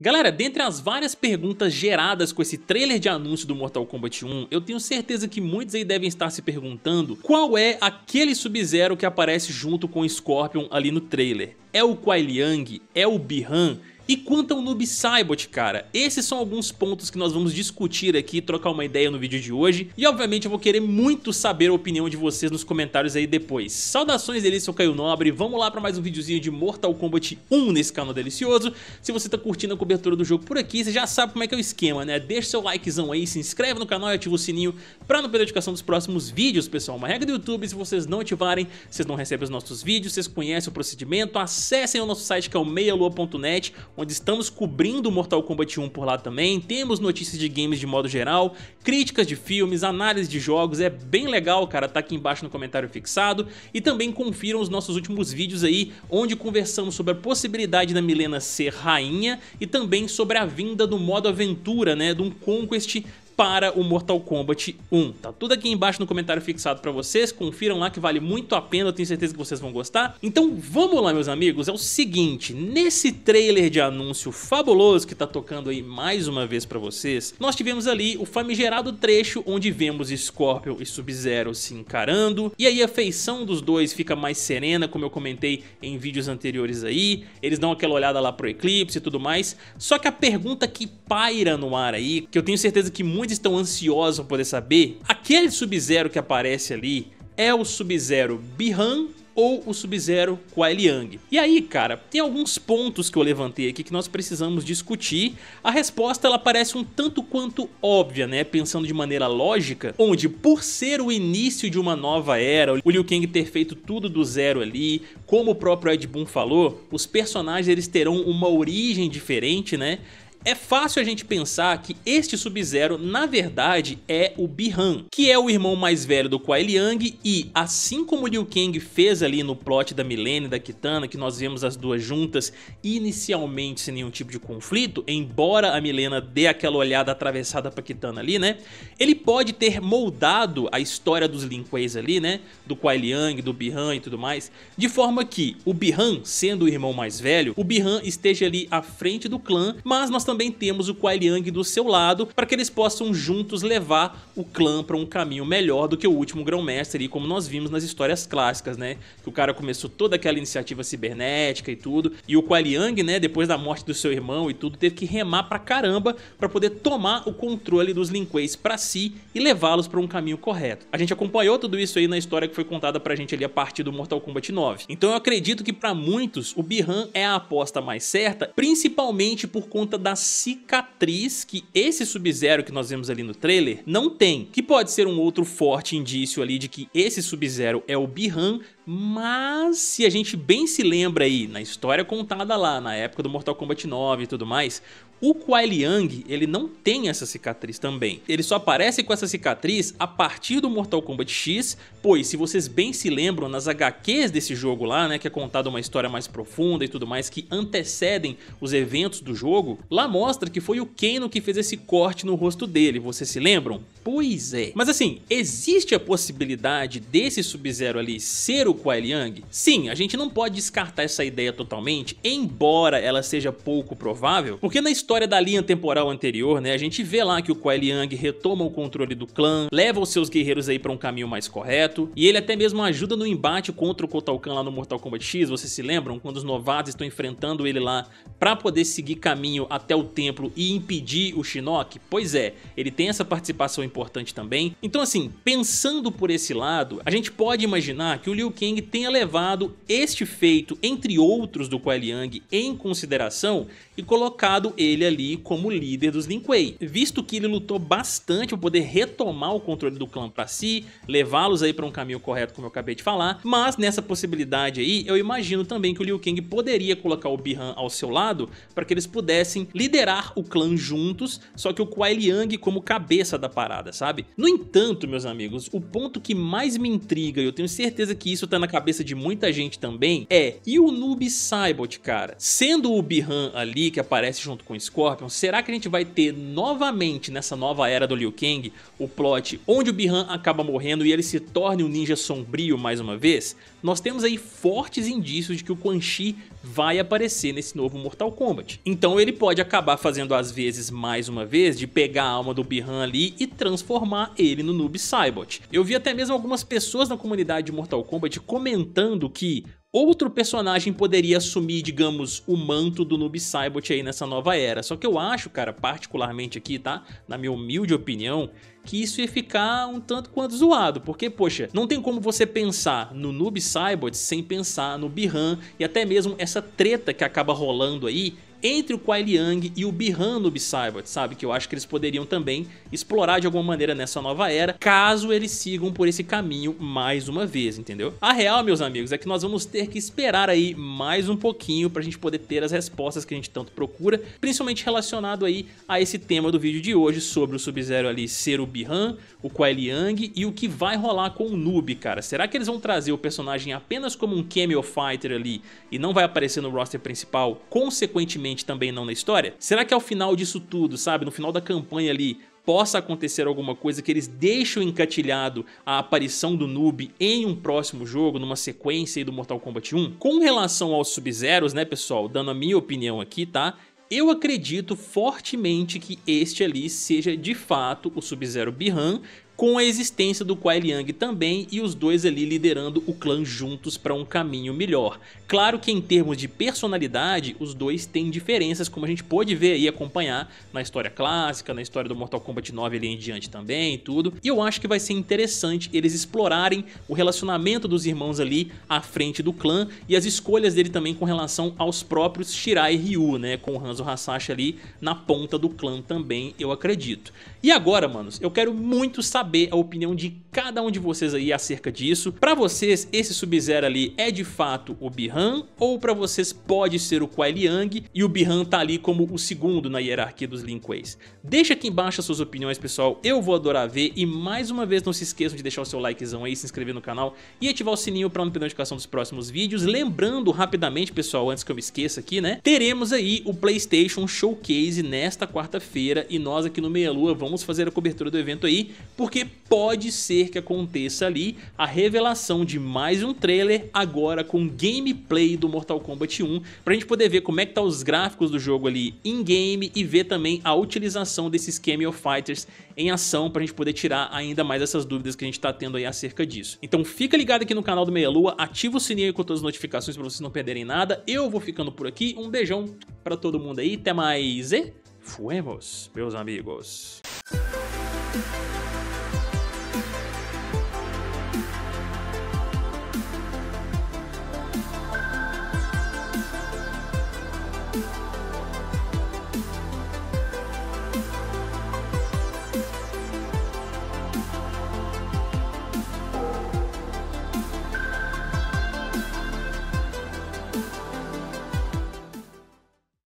Galera, dentre as várias perguntas geradas com esse trailer de anúncio do Mortal Kombat 1, eu tenho certeza que muitos aí devem estar se perguntando qual é aquele Sub-Zero que aparece junto com o Scorpion ali no trailer. É o Kuai Liang? É o Bi-Han? E quanto ao Noob Saibot, cara, esses são alguns pontos que nós vamos discutir aqui, trocar uma ideia no vídeo de hoje. E obviamente eu vou querer muito saber a opinião de vocês nos comentários aí depois. Saudações delícia, eu Caio Nobre, vamos lá para mais um videozinho de Mortal Kombat 1 nesse canal delicioso. Se você tá curtindo a cobertura do jogo por aqui, você já sabe como é que é o esquema, né? Deixa seu likezão aí, se inscreve no canal e ativa o sininho pra não perder a educação dos próximos vídeos, pessoal. Uma regra do YouTube, se vocês não ativarem, vocês não recebem os nossos vídeos, vocês conhecem o procedimento, acessem o nosso site que é o meialua.net onde estamos cobrindo Mortal Kombat 1 por lá também, temos notícias de games de modo geral, críticas de filmes, análise de jogos, é bem legal, cara, tá aqui embaixo no comentário fixado, e também confiram os nossos últimos vídeos aí, onde conversamos sobre a possibilidade da Milena ser rainha e também sobre a vinda do modo aventura, né, de um Conquest para o Mortal Kombat 1. Tá tudo aqui embaixo no comentário fixado para vocês, confiram lá que vale muito a pena, eu tenho certeza que vocês vão gostar. Então vamos lá meus amigos, é o seguinte, nesse trailer de anúncio fabuloso que tá tocando aí mais uma vez para vocês, nós tivemos ali o famigerado trecho onde vemos Scorpion e Sub-Zero se encarando, e aí a feição dos dois fica mais serena, como eu comentei em vídeos anteriores aí, eles dão aquela olhada lá pro eclipse e tudo mais, só que a pergunta que paira no ar aí, que eu tenho certeza que muitos muitos estão ansiosos para poder saber, aquele Sub-Zero que aparece ali é o Sub-Zero Bihan ou o Sub-Zero Liang. E aí, cara, tem alguns pontos que eu levantei aqui que nós precisamos discutir. A resposta ela parece um tanto quanto óbvia, né? Pensando de maneira lógica, onde por ser o início de uma nova era, o Liu Kang ter feito tudo do zero ali, como o próprio Ed Boon falou, os personagens eles terão uma origem diferente, né? É fácil a gente pensar que este Sub-Zero na verdade é o Bi-Han, que é o irmão mais velho do Kuai Liang e, assim como Liu Kang fez ali no plot da e da Kitana, que nós vemos as duas juntas inicialmente sem nenhum tipo de conflito, embora a Milena dê aquela olhada atravessada pra Kitana ali, né? Ele pode ter moldado a história dos Lin Kueis ali, né? Do Kuai Liang, do Bi-Han e tudo mais, de forma que o Bi-Han, sendo o irmão mais velho, o Bi-Han esteja ali à frente do clã, mas nós também temos o Kuai Liang do seu lado para que eles possam juntos levar o clã para um caminho melhor do que o último grão-mestre, como nós vimos nas histórias clássicas, né? Que o cara começou toda aquela iniciativa cibernética e tudo, e o Kuai Liang, né, depois da morte do seu irmão e tudo, teve que remar pra caramba para poder tomar o controle dos Lin Kueis pra si e levá-los para um caminho correto. A gente acompanhou tudo isso aí na história que foi contada pra gente ali a partir do Mortal Kombat 9. Então eu acredito que para muitos o Bihan é a aposta mais certa, principalmente por conta das cicatriz que esse Sub-Zero que nós vemos ali no trailer não tem. Que pode ser um outro forte indício ali de que esse Sub-Zero é o Bihan, mas se a gente bem se lembra aí, na história contada lá, na época do Mortal Kombat 9 e tudo mais, o Kuai Liang, ele não tem essa cicatriz também. Ele só aparece com essa cicatriz a partir do Mortal Kombat X, pois se vocês bem se lembram, nas HQs desse jogo lá, né, que é contada uma história mais profunda e tudo mais, que antecedem os eventos do jogo, lá mostra que foi o Kano que fez esse corte no rosto dele, vocês se lembram? Pois é. Mas assim, existe a possibilidade desse Sub-Zero ali ser o Kuai Liang? Sim, a gente não pode descartar essa ideia totalmente, embora ela seja pouco provável, porque na história da linha temporal anterior, né, a gente vê lá que o Kuai Liang retoma o controle do clã, leva os seus guerreiros aí para um caminho mais correto, e ele até mesmo ajuda no embate contra o Kotal Kahn lá no Mortal Kombat X, vocês se lembram? Quando os novatos estão enfrentando ele lá para poder seguir caminho até o templo e impedir o Shinnok? Pois é, ele tem essa participação importante também. Então assim, pensando por esse lado, a gente pode imaginar que o Liu Kang tenha levado este feito, entre outros do Kuai Liang, em consideração e colocado ele ali como líder dos Lin Kuei, visto que ele lutou bastante para poder retomar o controle do clã para si, levá-los aí para um caminho correto como eu acabei de falar, mas nessa possibilidade aí, eu imagino também que o Liu Kang poderia colocar o Bi-Han ao seu lado para que eles pudessem liderar o clã juntos, só que o Kuai Liang como cabeça da parada parada, sabe? No entanto, meus amigos, o ponto que mais me intriga, e eu tenho certeza que isso tá na cabeça de muita gente também, é: e o Noob Saibot, cara? Sendo o Bihan ali que aparece junto com o Scorpion, será que a gente vai ter novamente nessa nova era do Liu Kang o plot onde o Bihan acaba morrendo e ele se torna um ninja sombrio mais uma vez? Nós temos aí fortes indícios de que o Quan Chi vai aparecer nesse novo Mortal Kombat. Então ele pode acabar fazendo as vezes mais uma vez de pegar a alma do Bihan ali e transformar transformar ele no noob Saibot. Eu vi até mesmo algumas pessoas na comunidade de Mortal Kombat comentando que outro personagem poderia assumir, digamos, o manto do Noob Saibot aí nessa nova era. Só que eu acho, cara, particularmente aqui, tá? Na minha humilde opinião, que isso ia ficar um tanto quanto zoado, porque, poxa, não tem como você pensar no Noob Cybot sem pensar no Bihan e até mesmo essa treta que acaba rolando aí entre o Kuai Liang e o Bihan Noob Cybot, sabe? Que eu acho que eles poderiam também explorar de alguma maneira nessa nova era, caso eles sigam por esse caminho mais uma vez, entendeu? A real, meus amigos, é que nós vamos ter que esperar aí mais um pouquinho pra gente poder ter as respostas que a gente tanto procura, principalmente relacionado aí a esse tema do vídeo de hoje sobre o Sub-Zero ali ser o Bi-Han, o Kuai Liang e o que vai rolar com o Noob, cara. Será que eles vão trazer o personagem apenas como um cameo fighter ali e não vai aparecer no roster principal, consequentemente também não na história? Será que ao final disso tudo, sabe, no final da campanha ali, possa acontecer alguma coisa que eles deixam encatilhado a aparição do noob em um próximo jogo, numa sequência aí do Mortal Kombat 1. Com relação aos Sub-Zeros, né pessoal, dando a minha opinião aqui, tá? Eu acredito fortemente que este ali seja de fato o Sub-Zero Bihan, com a existência do Kuai Liang também e os dois ali liderando o clã juntos para um caminho melhor. Claro que em termos de personalidade, os dois têm diferenças, como a gente pôde ver e acompanhar na história clássica, na história do Mortal Kombat 9 ali em diante também e tudo. E eu acho que vai ser interessante eles explorarem o relacionamento dos irmãos ali à frente do clã e as escolhas dele também com relação aos próprios Shirai e Ryu, né, com o Hanzo Hasashi ali na ponta do clã também, eu acredito. E agora, manos, eu quero muito saber saber a opinião de cada um de vocês aí acerca disso. Para vocês, esse Sub-Zero ali é de fato o Bihan ou para vocês pode ser o Kuai Liang e o Bihan tá ali como o segundo na hierarquia dos Lin Kueis. Deixa aqui embaixo as suas opiniões, pessoal. Eu vou adorar ver e mais uma vez não se esqueçam de deixar o seu likezão aí, se inscrever no canal e ativar o sininho para não perder notificação dos próximos vídeos. Lembrando rapidamente, pessoal, antes que eu me esqueça aqui, né? Teremos aí o PlayStation Showcase nesta quarta-feira e nós aqui no Meia Lua vamos fazer a cobertura do evento aí, porque porque pode ser que aconteça ali a revelação de mais um trailer, agora com gameplay do Mortal Kombat 1, pra gente poder ver como é que tá os gráficos do jogo ali em game e ver também a utilização desses Cameo Fighters em ação pra gente poder tirar ainda mais essas dúvidas que a gente tá tendo aí acerca disso. Então fica ligado aqui no canal do Meia Lua, ativa o sininho com todas as notificações pra vocês não perderem nada, eu vou ficando por aqui, um beijão pra todo mundo aí, até mais e fuemos, meus amigos!